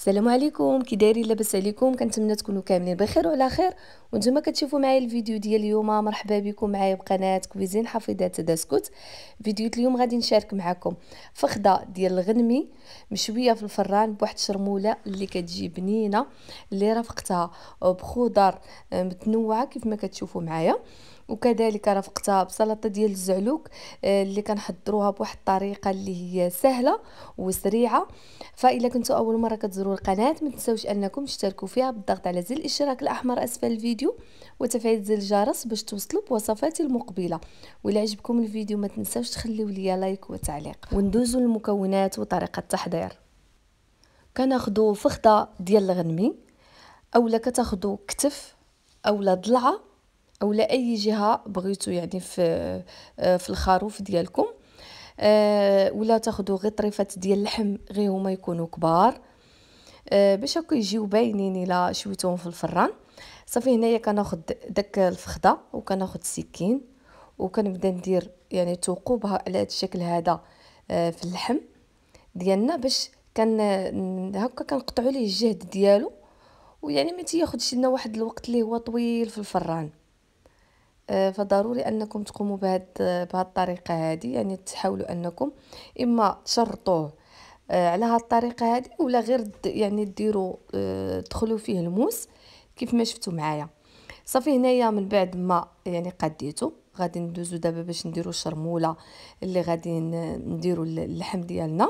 السلام عليكم كي دايرين لاباس عليكم كنتمنى تكونوا كاملين بخير وعلى خير وانتم كتشوفوا معايا الفيديو ديال اليوم مرحبا بكم معايا بقناه كويزين حفيظات تداسكوت فيديو اليوم غادي نشارك معكم فخده ديال الغنمي مشويه في الفران بواحد الشرموله اللي كتجي بنينه اللي رافقتها بخضر متنوعه كيف ما كتشوفوا معايا وكذلك رافقتها بسلطه ديال الزعلوك آه، اللي كنحضروها بواحد الطريقه اللي هي سهله وسريعه فإلا كنتو اول مره كتزوروا القناه ما تنساوش انكم تشتركوا فيها بالضغط على زر الاشتراك الاحمر اسفل الفيديو وتفعيل زر الجرس باش توصلوا بوصفاتي المقبله ولا عجبكم الفيديو ما تنساوش تخليو ليا لايك وتعليق وندوزوا للمكونات وطريقه التحضير كناخذوا فخده ديال الغنمي اولا كتاخذوا كتف اولا ضلعه او لاي جهه بغيتو يعني في آه، في الخروف ديالكم آه، ولا تاخذوا غير طريفات ديال اللحم غير هما يكونوا كبار آه، باش هكا يجيو باينين الا شويتهم في الفران صافي هنايا كناخذ داك الفخده وكناخذ السكين وكنبدا ندير يعني ثقوبها على هذا الشكل هذا في اللحم ديالنا باش كان هكا كنقطعوا ليه الجهد ديالو ويعني ما تياخذش لنا واحد الوقت اللي هو طويل في الفران فضروري انكم تقوموا بهاد بهاد الطريقه هذه يعني تحاولوا انكم اما تشرطوه آه، على هاد الطريقه هذه ولا غير يعني ديروا آه، تدخلوا فيه الموس كيف ما شفتوا معايا صافي هنايا من بعد ما يعني قديته غادي ندوزو دابا باش نديرو الشرموله اللي غادي نديرو اللحم ديالنا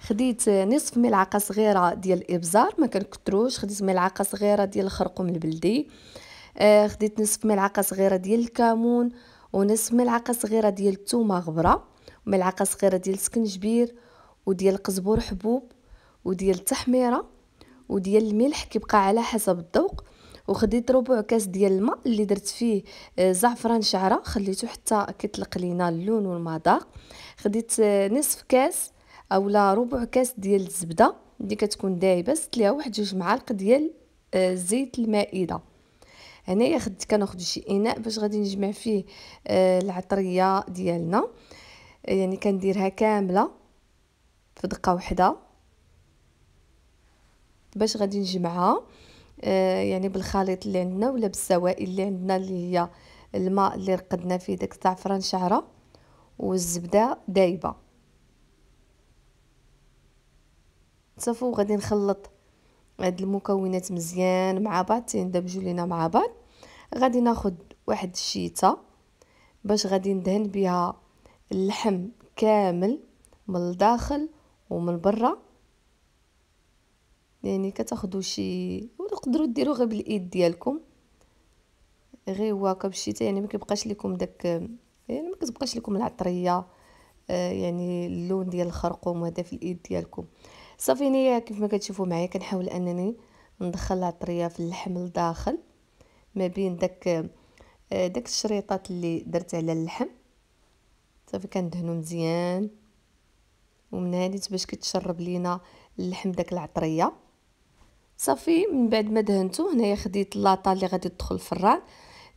خديت نصف ملعقه صغيره ديال الابزار ما كنكثروش خديت ملعقه صغيره ديال الخرقوم البلدي آه، خديت نصف ملعقه صغيره ديال الكمون ونصف ملعقه صغيره ديال الثومه غبره ملعقه صغيره ديال السكنجبير وديال القزبر حبوب وديال التحميره وديال الملح كيبقى على حسب الذوق وخديت ربع كاس ديال الماء اللي درت فيه آه، زعفران شعره خليته حتى كيطلق لينا اللون والمذاق خديت آه، نصف كاس اولا ربع كاس ديال الزبده اللي دي كتكون دايبه زدت ليها واحد جوج معالق ديال زيت المائده هنايا خدت كناخذ شي اناء باش غادي نجمع فيه آه العطريه ديالنا يعني كنديرها كامله في دقه واحده باش غادي نجمعها آه يعني بالخليط اللي عندنا ولا بالسوائل اللي عندنا اللي هي الماء اللي رقدنا فيه داك الزعفران شعره والزبده دايبه صافو وغادي نخلط هاد المكونات مزيان مع بعض تندمجوا لينا مع بعض غادي ناخد واحد الشيته باش غادي ندهن بها اللحم كامل من الداخل ومن برا يعني كتاخدو شي تقدروا ديروا غير بالايد ديالكم غير هاكا بالشتا يعني ما كيبقاش لكم داك يعني ما كتبقاش لكم العطريه آه، يعني اللون ديال الخرقوم هذا في الايد ديالكم نيا كيف ما كتشوفوا معايا كنحاول انني ندخل العطريه في اللحم لداخل ما بين داك آه، داك الشريطات اللي درت على اللحم صافي كندهنو مزيان ومن هادي باش كتشرب لينا اللحم داك العطريه صافي من بعد ما دهنتو هنايا خديت لاطا اللي غادي تدخل الفران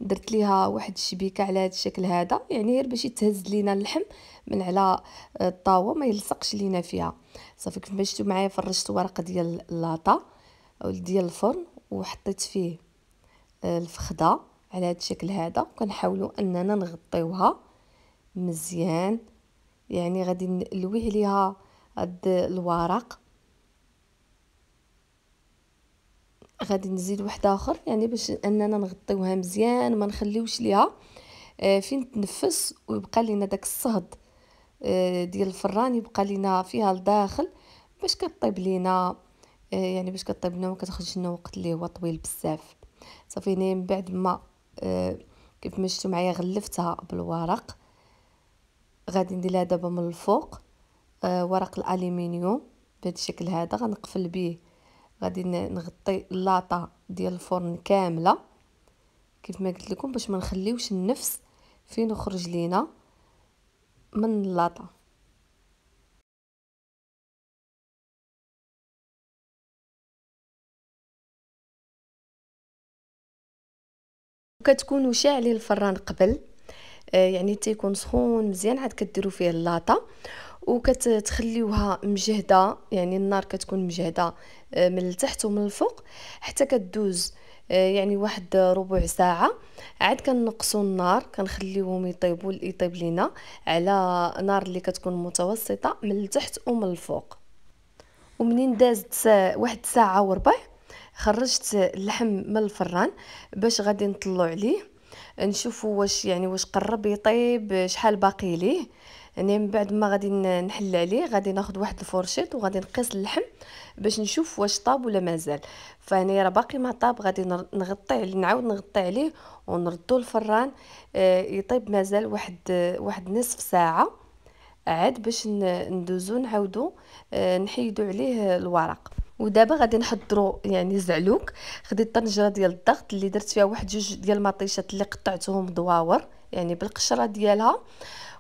درت ليها واحد الشبيكه على هذا الشكل هذا يعني غير باش يتهز لينا اللحم من على آه، الطاوه ما يلصقش لينا فيها صافي كيف ما شفتوا معايا فرشت ورق ديال اللاطا او ديال الفرن وحطيت فيه آه، الفخده على هذا الشكل هذا وكنحاولوا اننا نغطيوها مزيان يعني غادي نلوي عليها هاد الورق غادي نزيد واحد اخر يعني باش اننا نغطيوها مزيان وما نخليوش ليها آه، فين تنفس ويبقى لينا داك الصهد آه، ديال الفران يبقى لينا فيها لداخل باش كطيب لينا آه، يعني باش كطيب لنا وكتخرج لنا وقت اللي هو طويل بزاف صافي هنا من بعد ما كيف ما شفتوا معايا غلفتها بالورق غادي نديرها دابا من الفوق ورق الالومنيوم بهذا الشكل هذا غنقفل به غادي نغطي اللاطه ديال الفرن كامله كيف ما قلت لكم باش ما نخليوش النفس فين يخرج لينا من اللاطه كتكونوا شاعلين الفران قبل آه، يعني تيكون سخون مزيان عاد كديروا فيه اللاطه وكتخليوها مجهده يعني النار كتكون مجهده آه، من التحت ومن الفوق حتى كدوز آه، يعني واحد ربع ساعه عاد كنقصوا النار كنخليوهم يطيبوا يطيب لينا على نار اللي كتكون متوسطه من التحت ومن الفوق ومنين دازت واحد ساعه وربع خرجت اللحم من الفران باش غادي نطلو عليه نشوفوا واش يعني واش قرب يطيب شحال باقي ليه يعني من بعد ما غادي نحل عليه غادي ناخد واحد الفورشيط وغادي نقيس اللحم باش نشوف واش طاب ولا مازال فهنا راه باقي ما طاب غادي نغطي نعاود نغطي عليه ونردو الفران آه، يطيب مازال واحد آه، واحد نصف ساعه عاد باش ندوزو نعاودو آه، نحيدو عليه الورق ودابا غادي نحضروا يعني الزعلوك خديت طنجره ديال الضغط اللي درت فيها واحد جوج ديال المطيشات اللي قطعتهم دواور يعني بالقشره ديالها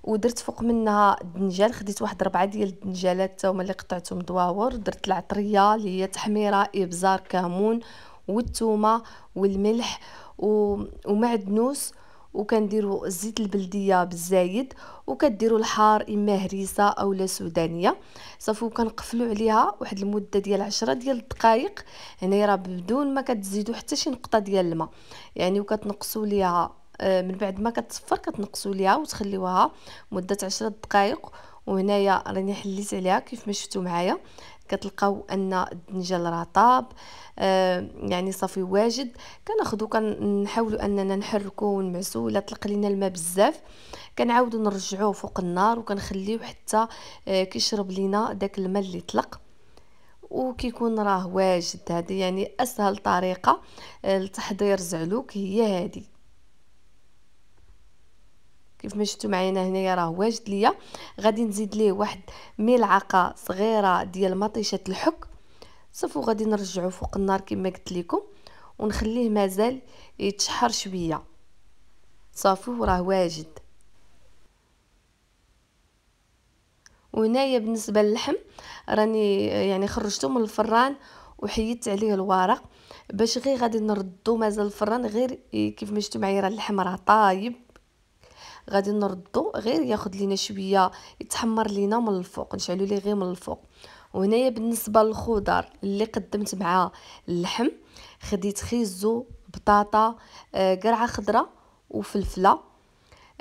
ودرت فوق منها الدنجال خديت واحد ربعة ديال الدنجالات تا هما اللي قطعتهم دواور درت العطريه اللي هي تحميره ابزار كمون والثومه والملح ومعدنوس وكنديروا الزيت البلديه بالزايد وكديروا الحار اما هريسه او لا سودانيه صافي وكنقفلوا عليها واحد المده ديال 10 ديال الدقائق هنايا راه بدون ما كتزيدوا حتى شي نقطه ديال الماء يعني وكتنقصوا ليها آه، من بعد ما كتصفر كتنقصوا ليها وتخليوها مده 10 دقائق وهنايا راني حليت عليها كيف ما شفتوا معايا كتلقاو ان الدنجال راه طاب آه، يعني صافي واجد كناخذو كنحاولوا اننا نحركو ونمعسو الا طلق لينا الماء بزاف كنعاودو نرجعوه فوق النار وكنخليوه حتى آه، كيشرب لينا داك الماء اللي طلق وكيكون راه واجد هذه يعني اسهل طريقه لتحضير زعلوك هي هذه كيف ما شفتوا معايا هنايا راه واجد ليا غادي نزيد ليه واحد ملعقه صغيره ديال مطيشه الحك صافي وغادي نرجعو فوق النار كما قلت لكم ونخليه مازال يتشحر شويه صافي وراه واجد وهنايا بالنسبه للحم راني يعني خرجته من الفران وحيدت عليه الورق باش غير غادي نردو مازال الفران غير كيف ما شفتوا معايا راه اللحم راه طايب غادي نردو غير ياخد لينا شويه يتحمر لينا من الفوق نشعلو ليه غير من الفوق وهنايا بالنسبه للخضر اللي قدمت مع اللحم خديت خيزو بطاطا آه، قرعه خضراء وفلفله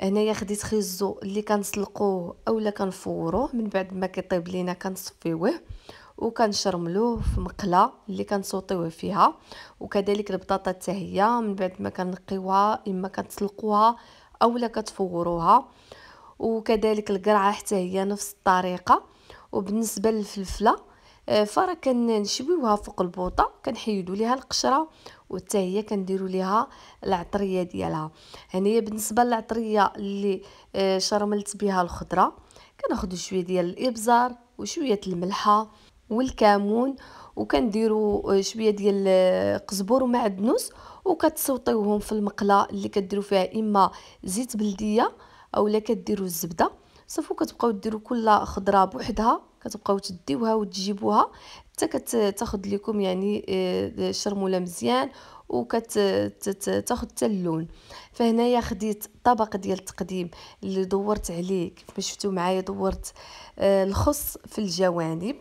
هنايا خديت خيزو اللي كنسلقوه اولا كنفوروه من بعد ما كيطيب لينا كنصفيوه وكنشرملوه في مقله اللي كنسوطيوه فيها وكذلك البطاطا حتى من بعد ما كنقيوها اما كنسلقوها اولا كتفوروها وكذلك القرعه حتى هي نفس الطريقه وبالنسبه للفلفله آه، فرا كنشويوها فوق البوطه كنحيدو ليها القشره وحتى هي كنديرو ليها العطريه ديالها هنايا بالنسبه للعطريه اللي آه، شرملت بها الخضره كناخذ شويه ديال الابزار وشويه الملحه والكمون وكنديروا شويه ديال قزبر ومعدنوس وكتصوطيوهم في المقله اللي كديروا فيها اما زيت بلديه اولا كديروا الزبده صافي كتبقاو ديروا كل خضره بوحدها كتبقاو تديوها وتجيبوها حتى كتاخذ لكم يعني آه، الشرموله مزيان وكتاخذ حتى اللون فهنايا خديت طبق ديال التقديم اللي دورت عليه كيف ما شفتوا معايا دورت آه، الخص في الجوانب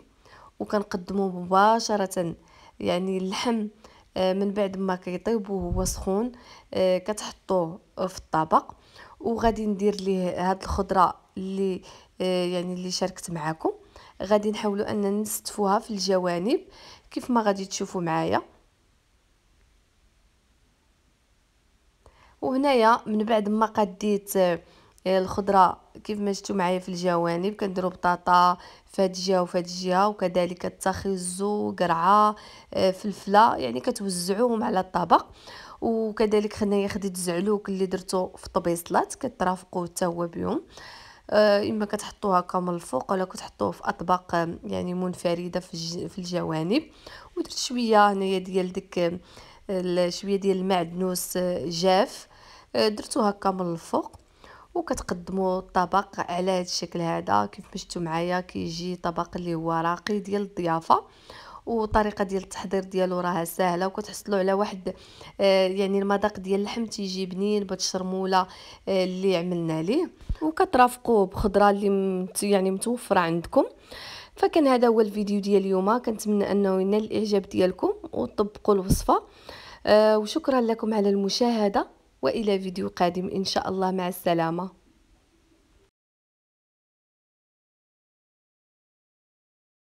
وكنقدموه مباشره يعني اللحم آه، من بعد ما كيطيب وهو سخون آه، كتحطوه في الطبق وغادي ندير ليه هاد الخضره اللي آه، يعني اللي شاركت معاكم غادي نحاولوا ان نستفوها في الجوانب كيف ما غادي تشوفوا معايا وهنايا من بعد ما قديت إيه، الخضره كيف ما شفتوا معايا في الجوانب كنديروا بطاطا فهاد الجهه وفهاد الجهه وكذلك التخيزو قرعه إيه، فلفله يعني كتوزعوهم على الطبق وكذلك خنايا خديت الزعلوك اللي درتو في الطبيصلات كترافقوا حتى هو بهم إيه، اما كتحطوها هكا من الفوق ولا كتحطوه في اطباق يعني منفرده في, في الجوانب ودرت شويه هنايا ديال ديك شويه ديال المعدنوس جاف درتو هكا من الفوق وكتقدموا الطبق على هذا الشكل هذا كيف ما شفتوا معايا كيجي طبق اللي هو راقي ديال الضيافه وطريقه ديال التحضير ديالو راها سهله وكتحصلوا على واحد آه يعني المذاق ديال اللحم تيجي بنين بتشرموله آه اللي عملنا ليه وكترافقوه بخضره اللي مت يعني متوفره عندكم فكان هذا هو الفيديو ديال اليوم كنتمنى انه ينال الاعجاب ديالكم وتطبقوا الوصفه آه وشكرا لكم على المشاهده والى فيديو قادم ان شاء الله مع السلامه